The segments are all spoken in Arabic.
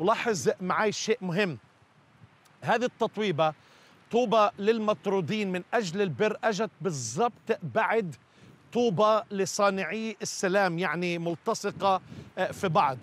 ولاحظ معي شيء مهم هذه التطويبة طوبى للمطرودين من أجل البر أجت بالضبط بعد طوبى لصانعي السلام يعني ملتصقة آه، في بعض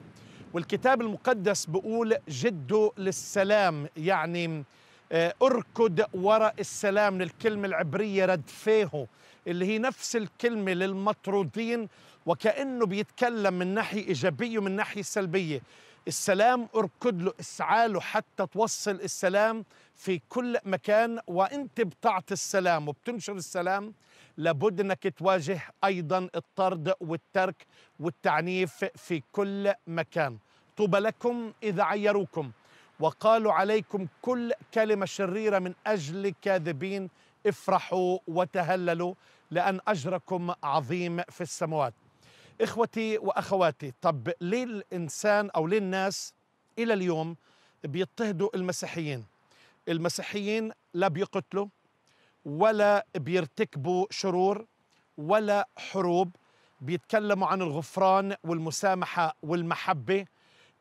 والكتاب المقدس بيقول جد للسلام يعني آه، اركض وراء السلام للكلمة العبرية ردفيه اللي هي نفس الكلمة للمطرودين وكأنه بيتكلم من ناحية إيجابية ومن ناحية سلبية السلام اركض له اسعى له حتى توصل السلام في كل مكان وانت بتعطي السلام وبتنشر السلام لابد انك تواجه ايضا الطرد والترك والتعنيف في كل مكان طوبى لكم اذا عيروكم وقالوا عليكم كل كلمه شريره من اجل كاذبين افرحوا وتهللوا لان اجركم عظيم في السماوات إخوتي وأخواتي طب ليه الإنسان أو ليه الناس إلى اليوم بيضطهدوا المسيحيين المسيحيين لا بيقتلوا ولا بيرتكبوا شرور ولا حروب بيتكلموا عن الغفران والمسامحة والمحبة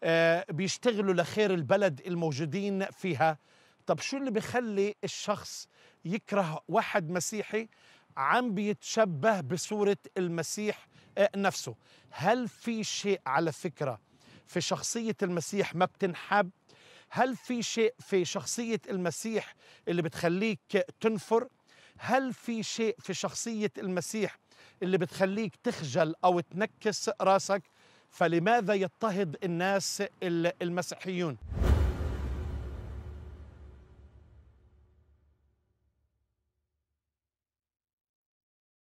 آه، بيشتغلوا لخير البلد الموجودين فيها طب شو اللي بخلي الشخص يكره واحد مسيحي عم بيتشبه بصورة المسيح نفسه هل في شيء على فكرة في شخصية المسيح ما بتنحب هل في شيء في شخصية المسيح اللي بتخليك تنفر هل في شيء في شخصية المسيح اللي بتخليك تخجل أو تنكس راسك فلماذا يضطهد الناس المسيحيون